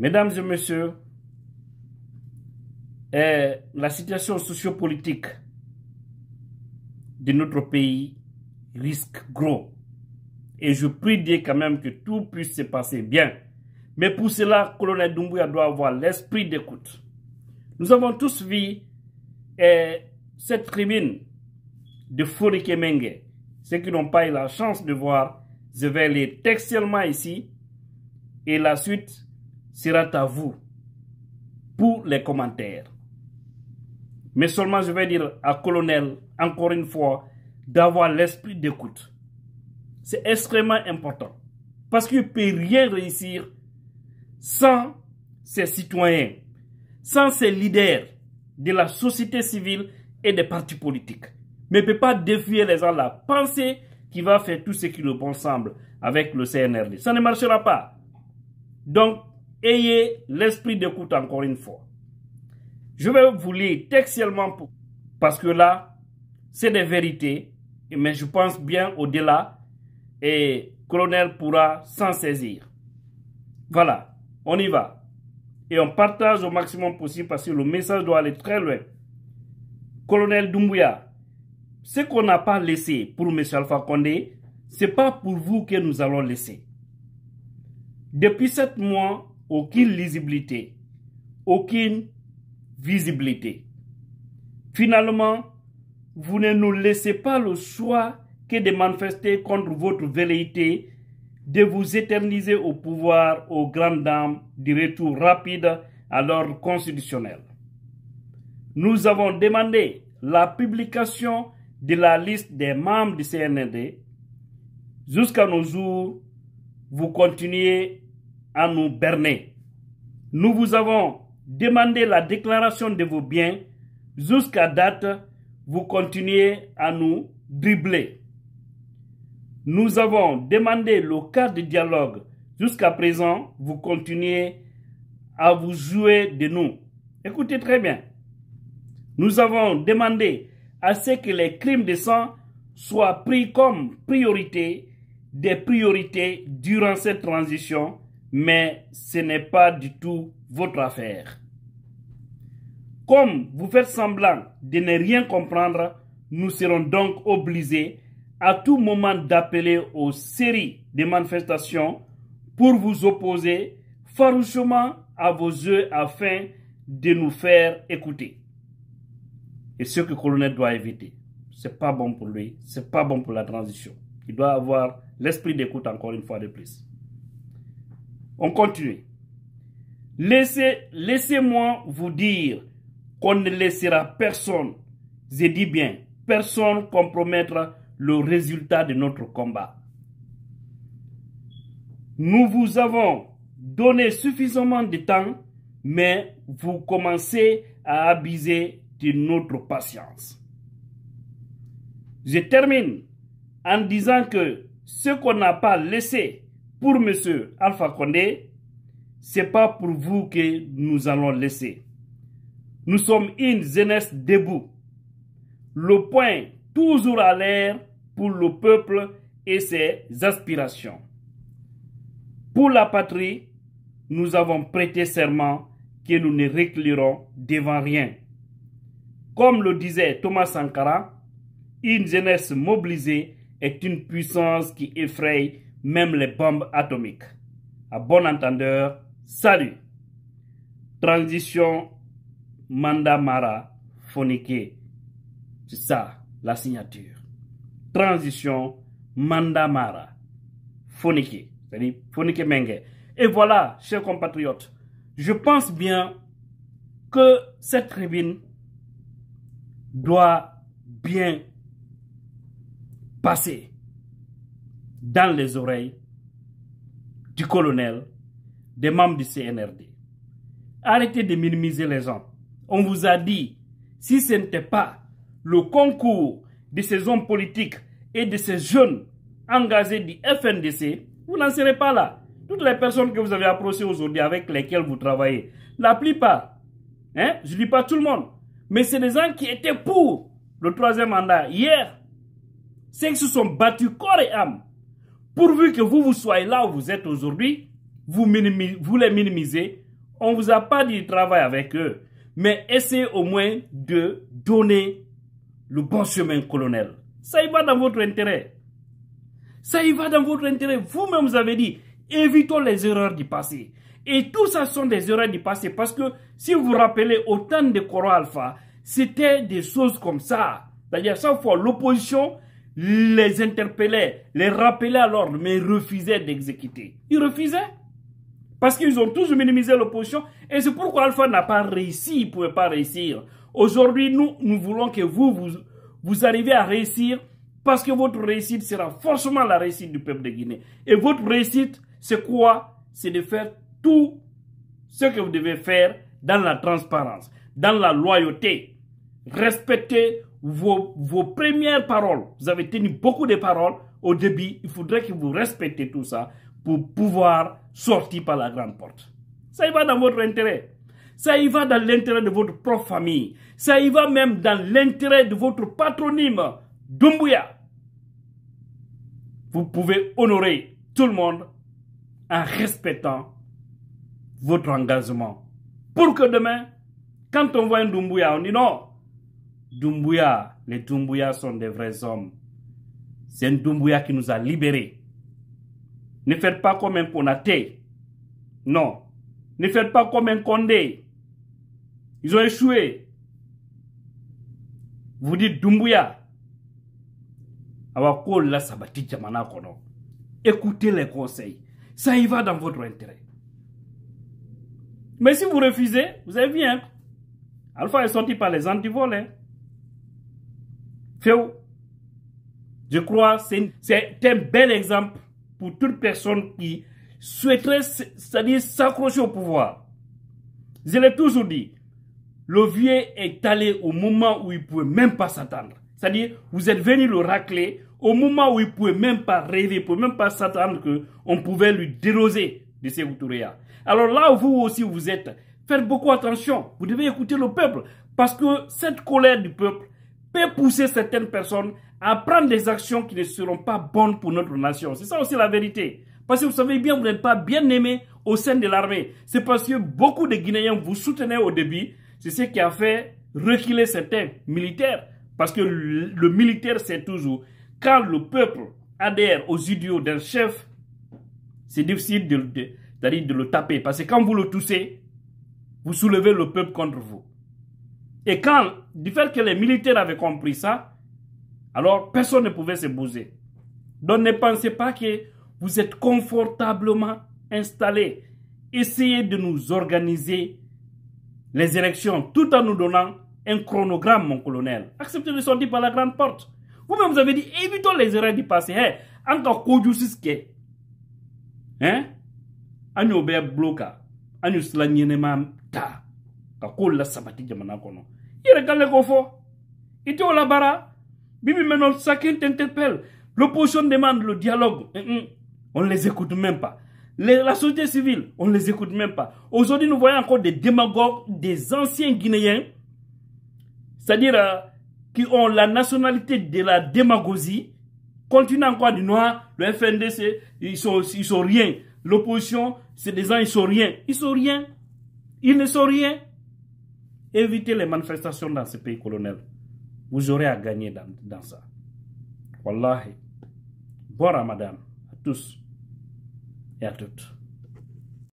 Mesdames et messieurs, eh, la situation sociopolitique de notre pays risque gros. Et je prie Dieu quand même que tout puisse se passer bien. Mais pour cela, colonel Doumbouya doit avoir l'esprit d'écoute. Nous avons tous vu eh, cette tribune de Fouri Menge. Ceux qui n'ont pas eu la chance de voir, je vais les textuellement ici. Et la suite, sera à vous pour les commentaires. Mais seulement je vais dire à colonel, encore une fois, d'avoir l'esprit d'écoute. C'est extrêmement important. Parce qu'il ne peut rien réussir sans ses citoyens, sans ses leaders de la société civile et des partis politiques. Mais il ne peut pas défier les gens la pensée qui va faire tout ce qui le bon semble avec le CNRD. Ça ne marchera pas. Donc, Ayez l'esprit d'écoute encore une fois. Je vais vous lire textuellement parce que là, c'est des vérités, mais je pense bien au-delà et colonel pourra s'en saisir. Voilà, on y va. Et on partage au maximum possible parce que le message doit aller très loin. Colonel Doumbouya, ce qu'on n'a pas laissé pour M. Alpha Condé, ce n'est pas pour vous que nous allons laisser. Depuis sept mois, aucune lisibilité, aucune visibilité. Finalement, vous ne nous laissez pas le choix que de manifester contre votre velléité de vous éterniser au pouvoir aux grandes dames du retour rapide à l'ordre constitutionnel. Nous avons demandé la publication de la liste des membres du CNND. Jusqu'à nos jours, vous continuez à nous berner. Nous vous avons demandé la déclaration de vos biens. Jusqu'à date, vous continuez à nous dribbler. Nous avons demandé le cas de dialogue. Jusqu'à présent, vous continuez à vous jouer de nous. Écoutez très bien. Nous avons demandé à ce que les crimes de sang soient pris comme priorité des priorités durant cette transition mais ce n'est pas du tout votre affaire. Comme vous faites semblant de ne rien comprendre, nous serons donc obligés à tout moment d'appeler aux séries de manifestations pour vous opposer farouchement à vos yeux afin de nous faire écouter. Et ce que colonel doit éviter, c'est pas bon pour lui, c'est pas bon pour la transition. Il doit avoir l'esprit d'écoute encore une fois de plus. On continue. Laissez, laissez-moi vous dire qu'on ne laissera personne, je dis bien, personne compromettre le résultat de notre combat. Nous vous avons donné suffisamment de temps, mais vous commencez à abuser de notre patience. Je termine en disant que ce qu'on n'a pas laissé pour M. Alpha Condé, ce n'est pas pour vous que nous allons laisser. Nous sommes une jeunesse debout. Le point toujours à l'air pour le peuple et ses aspirations. Pour la patrie, nous avons prêté serment que nous ne reculerons devant rien. Comme le disait Thomas Sankara, une jeunesse mobilisée est une puissance qui effraie même les bombes atomiques. À bon entendeur, salut. Transition Mandamara Fonike. C'est ça la signature. Transition Mandamara Fonike. C'est-à-dire Menge. Et voilà, chers compatriotes, je pense bien que cette tribune doit bien passer dans les oreilles du colonel, des membres du CNRD. Arrêtez de minimiser les gens. On vous a dit, si ce n'était pas le concours de ces hommes politiques et de ces jeunes engagés du FNDC, vous n'en serez pas là. Toutes les personnes que vous avez approchées aujourd'hui avec lesquelles vous travaillez, la plupart, hein, je ne dis pas tout le monde, mais c'est des gens qui étaient pour le troisième mandat hier. Ceux qui se sont battus corps et âme pourvu que vous, vous soyez là où vous êtes aujourd'hui, vous, les minimisez. On ne vous a pas dit de travailler avec eux. Mais essayez au moins de donner le bon chemin, colonel. Ça y va dans votre intérêt. Ça y va dans votre intérêt. Vous-même, vous avez dit, évitons les erreurs du passé. Et tout ça sont des erreurs du passé. Parce que si vous vous rappelez, au de Coro Alpha, c'était des choses comme ça. C'est-à-dire, chaque fois, l'opposition les interpellait, les rappelait à l'ordre, mais refusait d'exécuter. Ils refusaient. Parce qu'ils ont tous minimisé l'opposition. Et c'est pourquoi Alpha n'a pas réussi, il ne pouvait pas réussir. Aujourd'hui, nous, nous voulons que vous, vous, vous arrivez à réussir parce que votre réussite sera forcément la réussite du peuple de Guinée. Et votre réussite, c'est quoi C'est de faire tout ce que vous devez faire dans la transparence, dans la loyauté. Respecter vos, vos premières paroles, vous avez tenu beaucoup de paroles au début, il faudrait que vous respectiez tout ça pour pouvoir sortir par la grande porte. Ça y va dans votre intérêt. Ça y va dans l'intérêt de votre propre famille. Ça y va même dans l'intérêt de votre patronyme, Dumbuya. Vous pouvez honorer tout le monde en respectant votre engagement. Pour que demain, quand on voit un Dumbuya, on dit non, Dumbuya, les Dumbuya sont des vrais hommes. C'est un Dumbuya qui nous a libérés. Ne faites pas comme un Ponaté. Non. Ne faites pas comme un Condé. Ils ont échoué. Vous dites Doumbouya. Écoutez les conseils. Ça y va dans votre intérêt. Mais si vous refusez, vous avez bien. Hein. Alpha est sorti par les antivoles. Féo, je crois que c'est un bel exemple pour toute personne qui souhaiterait s'accrocher au pouvoir. Je l'ai toujours dit, le vieux est allé au moment où il ne pouvait même pas s'attendre. C'est-à-dire, vous êtes venu le racler au moment où il ne pouvait même pas rêver, il ne pouvait même pas s'attendre qu'on pouvait lui déroser de ses Touréa. Alors là, vous aussi, vous êtes, faites beaucoup attention. Vous devez écouter le peuple parce que cette colère du peuple, peut pousser certaines personnes à prendre des actions qui ne seront pas bonnes pour notre nation. C'est ça aussi la vérité. Parce que vous savez bien, vous n'êtes pas bien aimé au sein de l'armée. C'est parce que beaucoup de Guinéens vous soutenaient au début. C'est ce qui a fait reculer certains militaires. Parce que le, militaire, c'est toujours quand le peuple adhère aux idiots d'un chef, c'est difficile d'aller de, le taper. Parce que quand vous le toussez, vous soulevez le peuple contre vous. Et quand, du fait que les militaires avaient compris ça, alors personne ne pouvait se bouger. Donc ne pensez pas que vous êtes confortablement installé. Essayez de nous organiser les élections tout en nous donnant un chronogramme, mon colonel. Acceptez de sortir par la grande porte. Vous-même, vous avez dit, évitons les erreurs du passé. Hein. encore Kodjusiske. Hein? Anyo Bloka. Anyo Slanyenema Ta. Il la bibi maintenant chacun t'interpelle l'opposition demande le dialogue On mm, ne mm. on les écoute même pas la société civile on ne les écoute même pas aujourd'hui nous voyons encore des démagogues des anciens guinéens c'est-à-dire euh, qui ont la nationalité de la démagogie continuent encore du noir le FNDC ils sont ils sont rien l'opposition c'est des gens ils sont rien ils sont rien ils ne sont rien Évitez les manifestations dans ce pays colonel. Vous aurez à gagner dans, dans ça. Wallahi. Bon Madame, à tous et à toutes.